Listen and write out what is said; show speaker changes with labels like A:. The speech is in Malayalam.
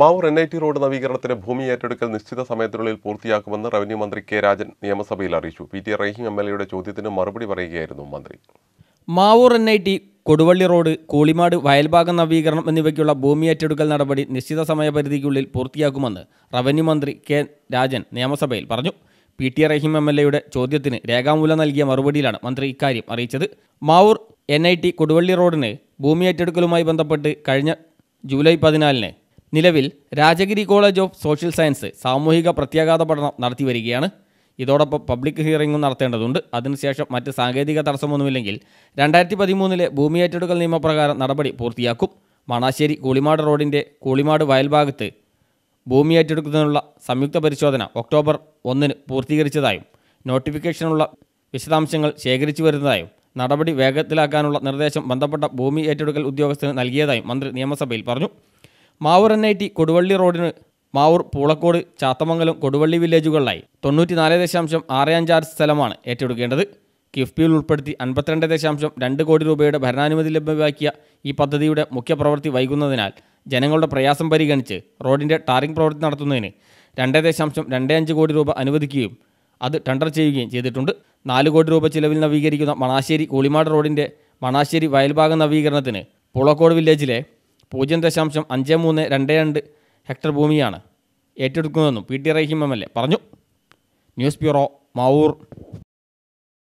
A: Mavoor N I T road നവീകരണത്തിന് ഭൂമി ഏറ്റെടുക്കൽ നിശ്ചിത സമയത്തിനുള്ളിൽ പൂർത്തിയാക്കുമെന്ന് റവന്യൂ മന്ത്രി കെ രാജൻ നിയമസഭയിൽ അറിയിച്ചു P T Rahim M L എയുടെ ചോദ്യത്തിന് മറുപടി പറയുകയായിരുന്നു മന്ത്രി
B: Mavoor N I T Koduvally road Koolimad വയൽഭാഗ നവീകരണം എന്നിവയ്ക്കുള്ള ഭൂമി ഏറ്റെടുക്കൽ നടപടി നിശ്ചിത സമയപരിധിക്കുള്ളിൽ പൂർത്തിയാക്കുമെന്ന് റവന്യൂ മന്ത്രി കെ രാജൻ നിയമസഭയിൽ പറഞ്ഞു P T Rahim M L എയുടെ ചോദ്യത്തിന് രേഖാമൂലം നൽകിയ മറുപടിയിലാണ് മന്ത്രി ഇക്കാര്യം അറിയിച്ചത് Mavoor N I T Koduvally റോഡിന് ഭൂമി ഏറ്റെടുക്കലുമായി ബന്ധപ്പെട്ട് കഴിഞ്ഞ ജൂലൈ പതിനാലിന് നിലവിൽ Rajagiri college of social science സാമൂഹിക പ്രത്യാഘാത പഠനം നടത്തി വരികയാണ് ഇതോടൊപ്പം പബ്ലിക് ഹിയറിംഗും നടത്തേണ്ടതുണ്ട് അതിനുശേഷം മറ്റ് സാങ്കേതിക തടസ്സമൊന്നുമില്ലെങ്കിൽ രണ്ടായിരത്തി പതിമൂന്നിലെ ഭൂമി ഏറ്റെടുക്കൽ നിയമപ്രകാരം നടപടി പൂർത്തിയാക്കും മണാശ്ശേരി കൂളിമാട് റോഡിൻ്റെ കൂളിമാട് വയൽഭാഗത്ത് ഭൂമി ഏറ്റെടുക്കുന്നതിനുള്ള സംയുക്ത പരിശോധന ഒക്ടോബർ ഒന്നിന് പൂർത്തീകരിച്ചതായും നോട്ടിഫിക്കേഷനുള്ള വിശദാംശങ്ങൾ ശേഖരിച്ചു വരുന്നതായും നടപടി വേഗത്തിലാക്കാനുള്ള നിർദ്ദേശം ബന്ധപ്പെട്ട ഭൂമി ഏറ്റെടുക്കൽ ഉദ്യോഗസ്ഥന് നൽകിയതായും മന്ത്രി നിയമസഭയിൽ പറഞ്ഞു Mavoor N I T Koduvally റോഡിന് മാവൂർ പൂളക്കോട് ചാത്തമംഗലം കൊടുവള്ളി വില്ലേജുകളിലായി നാല് ദശാംശം ആറ് അഞ്ചാറ് സ്ഥലമാണ് ഏറ്റെടുക്കേണ്ടത് കിഫ്ബിയിൽ ഉൾപ്പെടുത്തി അൻപത്തിരണ്ട് ദശാംശം രണ്ട് കോടി രൂപയുടെ ഭരണാനുമതി ലഭ്യമാക്കിയ ഈ പദ്ധതിയുടെ മുഖ്യപ്രവൃത്തി വൈകുന്നതിനാൽ ജനങ്ങളുടെ പ്രയാസം പരിഗണിച്ച് റോഡിൻ്റെ ടാറിംഗ് പ്രവൃത്തി നടത്തുന്നതിന് രണ്ട് ദശാംശം രണ്ട് അഞ്ച് കോടി രൂപ അനുവദിക്കുകയും അത് ടെണ്ടർ ചെയ്യുകയും ചെയ്തിട്ടുണ്ട് നാല് കോടി രൂപ ചിലവിൽ നവീകരിക്കുന്ന മണാശ്ശേരി കൂളിമാട് റോഡിൻ്റെ മണാശ്ശേരി വയൽഭാഗം നവീകരണത്തിന് പുളക്കോട് വില്ലേജിലെ പൂജ്യം ദശാംശം അഞ്ച് മൂന്ന് രണ്ട് രണ്ട് ഹെക്ടർ ഭൂമിയാണ് ഏറ്റെടുക്കുന്നതെന്നും P T Rahim M L A പറഞ്ഞു ന്യൂസ് ബ്യൂറോ മാവൂർ